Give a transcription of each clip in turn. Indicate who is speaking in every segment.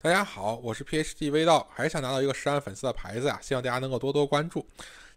Speaker 1: 大家好，我是 PHD 微道，还想拿到一个十万粉丝的牌子啊，希望大家能够多多关注。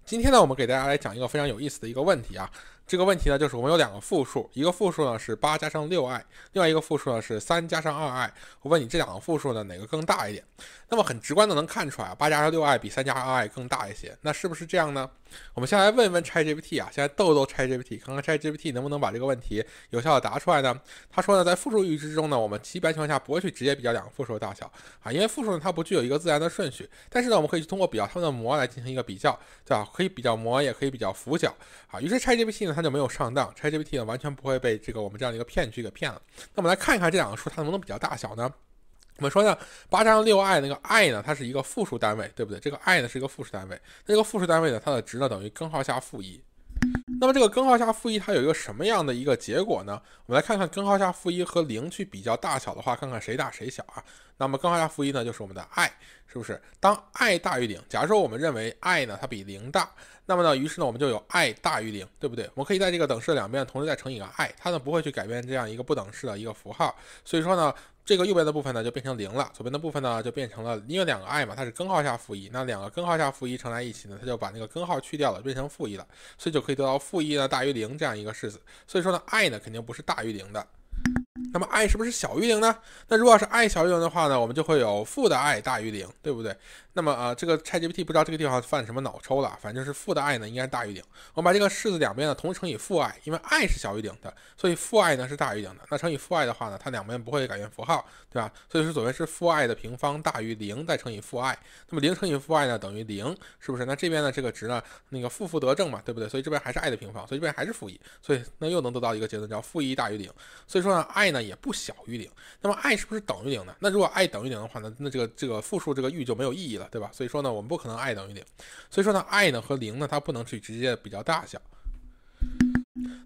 Speaker 1: 今天呢，我们给大家来讲一个非常有意思的一个问题啊。这个问题呢，就是我们有两个复数，一个复数呢是八加上六 i，另外一个复数呢是三加上二 i。我问你这两个复数呢哪个更大一点？那么很直观的能看出来啊，八加上六 i 比三加上二 i 更大一些。那是不是这样呢？我们先来问一问 ChatGPT 啊，先来逗逗 ChatGPT 看看 ChatGPT 能不能把这个问题有效的答出来呢？他说呢，在复数域之中呢，我们一般情况下不会去直接比较两个复数的大小啊，因为复数呢它不具有一个自然的顺序。但是呢，我们可以去通过比较它们的模来进行一个比较，对吧？可以比较模，也可以比较辐角啊。于是 ChatGPT 呢，它他就没有上当，拆 GPT 呢，完全不会被这个我们这样的一个骗局给骗了。那我们来看一看这两个数，它能不能比较大小呢？我们说呢？八上六 i 那个 i 呢，它是一个复数单位，对不对？这个 i 呢是一个复数单位，那个复数单位呢，它的值呢等于根号下负一。那么这个根号下负一，它有一个什么样的一个结果呢？我们来看看根号下负一和零去比较大小的话，看看谁大谁小啊。那么根号下负一呢，就是我们的 i，是不是？当 i 大于零，假如说我们认为 i 呢它比零大，那么呢，于是呢我们就有 i 大于零，对不对？我们可以在这个等式两边同时再乘以个 i，它呢不会去改变这样一个不等式的一个符号，所以说呢。这个右边的部分呢就变成零了，左边的部分呢就变成了，因为两个 i 嘛，它是根号下负一，那两个根号下负一乘在一起呢，它就把那个根号去掉了，变成负一了，所以就可以得到负一呢大于零这样一个式子，所以说呢 i 呢肯定不是大于零的。那么 i 是不是小于零呢？那如果是 i 小于零的话呢，我们就会有负的 i 大于零，对不对？那么啊，这个 ChatGPT 不知道这个地方犯什么脑抽了，反正是负的 i 呢，应该大于零。我们把这个式子两边呢，同时乘以负 i，因为 i 是小于零的，所以负 i 呢是大于零的。那乘以负 i 的话呢，它两边不会改变符号，对吧？所以说左边是负 i 的平方大于零，再乘以负 i，那么零乘以负 i 呢等于零，是不是？那这边呢这个值呢，那个负负得正嘛，对不对？所以这边还是 i 的平方，所以这边还是负一，所以那又能得到一个结论，叫负一大于零。所以说呢，i 呢。也不小于零，那么 i 是不是等于零呢？那如果 i 等于零的话呢？那这个这个复数这个域就没有意义了，对吧？所以说呢，我们不可能 i 等于零，所以说呢，i 呢和零呢，它不能去直接比较大小。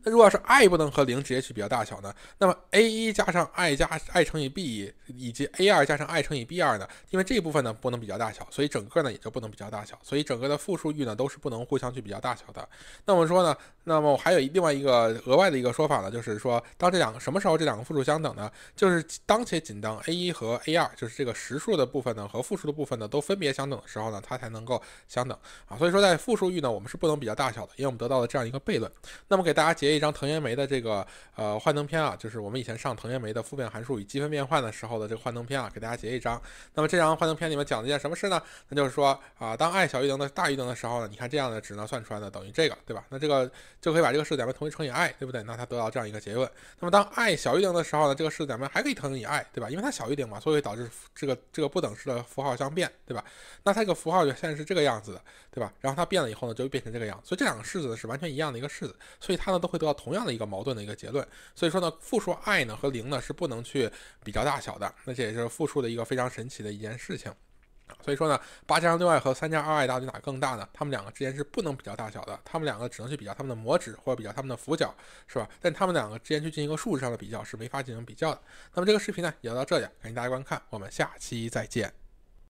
Speaker 1: 那如果要是 i 不能和零直接去比较大小呢？那么 a 一加上 i 加 i 乘以 b 以及 a 二加上 i 乘以 b 二呢？因为这一部分呢不能比较大小，所以整个呢也就不能比较大小。所以整个的复数域呢都是不能互相去比较大小的。那我们说呢，那么我还有另外一个额外的一个说法呢，就是说当这两个什么时候这两个复数相等呢？就是当且仅当 a 一和 a 二就是这个实数的部分呢和复数的部分呢都分别相等的时候呢，它才能够相等啊。所以说在复数域呢我们是不能比较大小的，因为我们得到了这样一个悖论。那么给大。大家截一张藤原梅的这个呃幻灯片啊，就是我们以前上藤原梅的复变函数与积分变换的时候的这个幻灯片啊，给大家截一张。那么这张幻灯片里面讲了一件什么事呢？那就是说啊，当 i 小于零的大于零的时候呢，你看这样的值呢算出来的等于这个，对吧？那这个就可以把这个式子咱们统一乘以 i，对不对？那它得到这样一个结论。那么当 i 小于零的时候呢，这个式子咱们还可以乘以 i，对吧？因为它小于零嘛，所以导致这个这个不等式的符号相变，对吧？那它这个符号就现在是这个样子的，对吧？然后它变了以后呢，就会变成这个样。所以这两个式子是完全一样的一个式子，所以它。都会得到同样的一个矛盾的一个结论，所以说呢，复数 i 呢和零呢是不能去比较大小的，那这也是复数的一个非常神奇的一件事情。所以说呢，八加六 i 和三加二 i 到底哪更大呢？它们两个之间是不能比较大小的，它们两个只能去比较它们的模值或者比较它们的俯角，是吧？但它们两个之间去进行一个数值上的比较是没法进行比较的。那么这个视频呢，也到这里，感谢大家观看，我们下期再见。